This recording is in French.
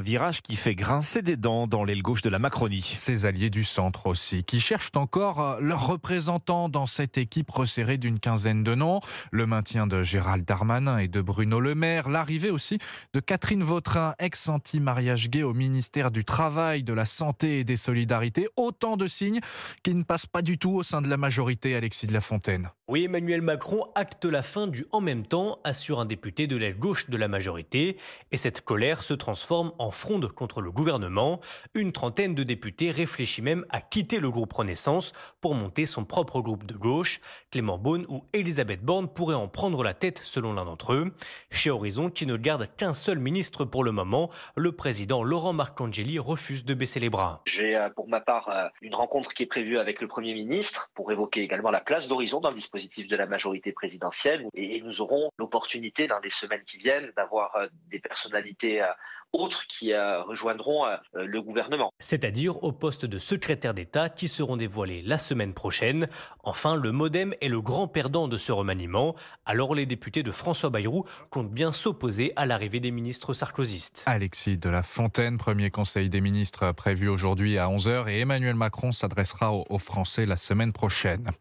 virage qui fait grincer des dents dans l'aile gauche de la Macronie. Ses alliés du centre aussi, qui cherchent encore euh, leurs représentants dans cette équipe resserrée d'une quinzaine de noms. Le maintien de Gérald Darmanin et de Bruno Le Maire, l'arrivée aussi de Catherine Vautrin, ex-anti-mariage gay au ministère du Travail, de la Santé et des Solidarités. Autant de signes qui ne passent pas du tout au sein de la majorité, Alexis de la Fontaine. Oui, Emmanuel Macron acte la fin du en même temps, assure un député de l'aile gauche de la majorité. Et cette colère se transforme en fronde contre le gouvernement. Une trentaine de députés réfléchit même à quitter le groupe Renaissance pour monter son propre groupe de gauche. Clément Beaune ou Elisabeth Borne pourraient en prendre la tête selon l'un d'entre eux. Chez Horizon, qui ne garde qu'un seul ministre pour le moment, le président Laurent Marcangeli refuse de baisser les bras. J'ai euh, pour ma part euh, une rencontre qui est prévue avec le Premier ministre pour évoquer également la place d'Horizon dans le dispositif de la majorité présidentielle et nous aurons l'opportunité dans les semaines qui viennent d'avoir euh, des personnalités autres qui euh, rejoindront euh, le gouvernement. C'est-à-dire au poste de secrétaire d'État qui seront dévoilés la semaine prochaine. Enfin, le Modem est le grand perdant de ce remaniement. Alors les députés de François Bayrou comptent bien s'opposer à l'arrivée des ministres sarkozystes. Alexis de la Fontaine, premier conseil des ministres prévu aujourd'hui à 11h et Emmanuel Macron s'adressera aux Français la semaine prochaine.